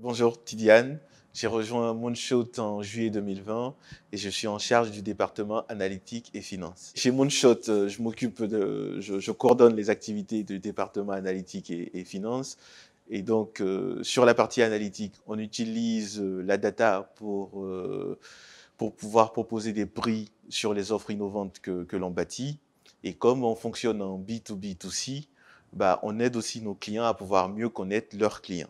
Bonjour Tidiane, j'ai rejoint Moonshot en juillet 2020 et je suis en charge du département analytique et finance. Chez Moonshot, euh, je m'occupe de, je, coordonne les activités du département analytique et, finances. finance. Et donc, euh, sur la partie analytique, on utilise euh, la data pour, pour pouvoir proposer des prix sur les offres innovantes que, l'on bâtit. Et comme on fonctionne en B2B2C, bah, on aide aussi nos clients à pouvoir mieux connaître leurs clients.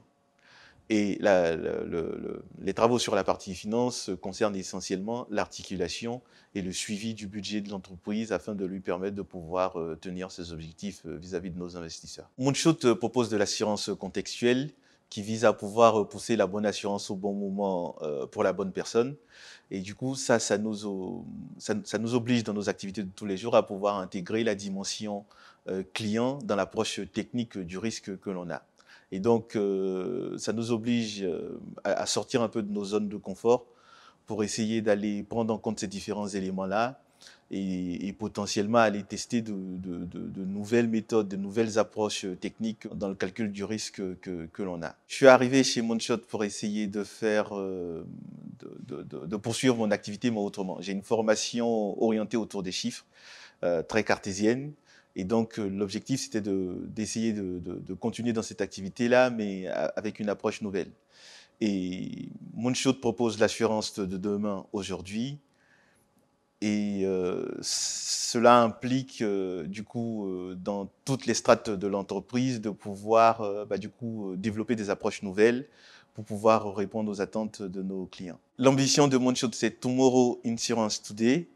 Et les travaux sur la partie finance concernent essentiellement l'articulation et le suivi du budget de l'entreprise afin de lui permettre de pouvoir euh, tenir ses objectifs euh, vis-à-vis de nos investisseurs. Moonshot euh, propose de l'assurance contextuelle qui vise à pouvoir pousser la bonne assurance au bon moment pour la bonne personne. Et du coup, ça, ça nous oblige dans nos activités de tous les jours à pouvoir intégrer la dimension client dans l'approche technique du risque que l'on a. Et donc, euh, ça nous oblige euh, à, sortir un peu de nos zones de confort pour essayer d'aller prendre en compte ces différents éléments-là et, potentiellement aller tester de, nouvelles méthodes, de nouvelles approches euh, techniques dans le calcul du risque que, l'on a. Je suis arrivé chez Monshot pour essayer de faire, de, poursuivre mon activité, mais autrement. J'ai une formation orientée autour des chiffres, très cartésienne. Et donc, euh, l'objectif, c'était d'essayer de, continuer dans cette activité-là, mais avec une approche nouvelle. Et Moonshot propose l'assurance de demain aujourd'hui. Et euh, cela implique, euh, du coup, dans toutes les strates de l'entreprise, de pouvoir, bah, du coup, développer des approches nouvelles pour pouvoir répondre aux attentes de nos clients. L'ambition de Moonshot, c'est Tomorrow Insurance Today.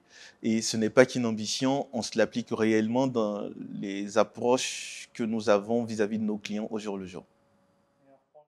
Et ce n'est pas qu'une ambition, on se l'applique réellement dans les approches que nous avons vis-à-vis de nos clients au jour le jour.